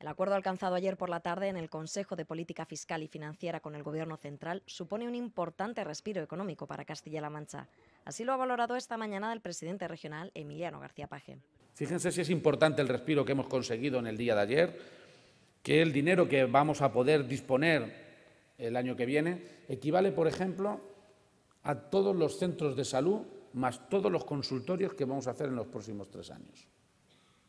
El acuerdo alcanzado ayer por la tarde en el Consejo de Política Fiscal y Financiera con el Gobierno Central supone un importante respiro económico para Castilla-La Mancha. Así lo ha valorado esta mañana el presidente regional Emiliano García Paje. Fíjense si es importante el respiro que hemos conseguido en el día de ayer, que el dinero que vamos a poder disponer el año que viene equivale, por ejemplo, a todos los centros de salud más todos los consultorios que vamos a hacer en los próximos tres años.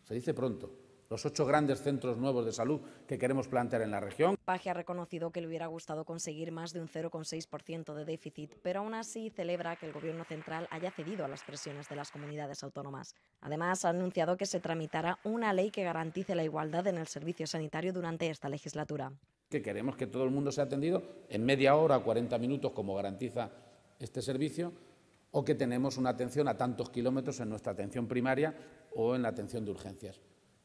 Se dice pronto, los ocho grandes centros nuevos de salud que queremos plantear en la región. Paje ha reconocido que le hubiera gustado conseguir más de un 0,6% de déficit, pero aún así celebra que el Gobierno central haya cedido a las presiones de las comunidades autónomas. Además, ha anunciado que se tramitará una ley que garantice la igualdad en el servicio sanitario durante esta legislatura. Que queremos que todo el mundo sea atendido en media hora, 40 minutos, como garantiza este servicio, o que tenemos una atención a tantos kilómetros en nuestra atención primaria o en la atención de urgencias.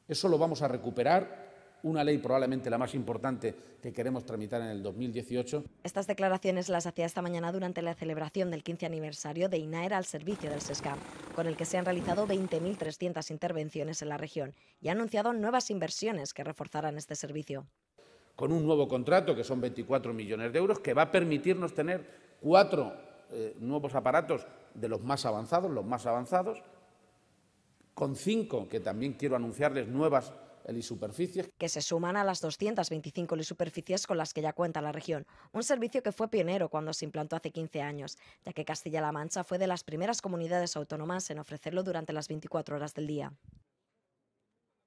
Eso lo vamos a recuperar una ley probablemente la más importante que queremos tramitar en el 2018. Estas declaraciones las hacía esta mañana durante la celebración del 15 aniversario de INAER al servicio del SESCAM, con el que se han realizado 20.300 intervenciones en la región y ha anunciado nuevas inversiones que reforzarán este servicio. Con un nuevo contrato, que son 24 millones de euros, que va a permitirnos tener cuatro eh, nuevos aparatos de los más avanzados, los más avanzados, con cinco que también quiero anunciarles nuevas elisuperficies. Que se suman a las 225 elisuperficies con las que ya cuenta la región. Un servicio que fue pionero cuando se implantó hace 15 años, ya que Castilla-La Mancha fue de las primeras comunidades autónomas en ofrecerlo durante las 24 horas del día.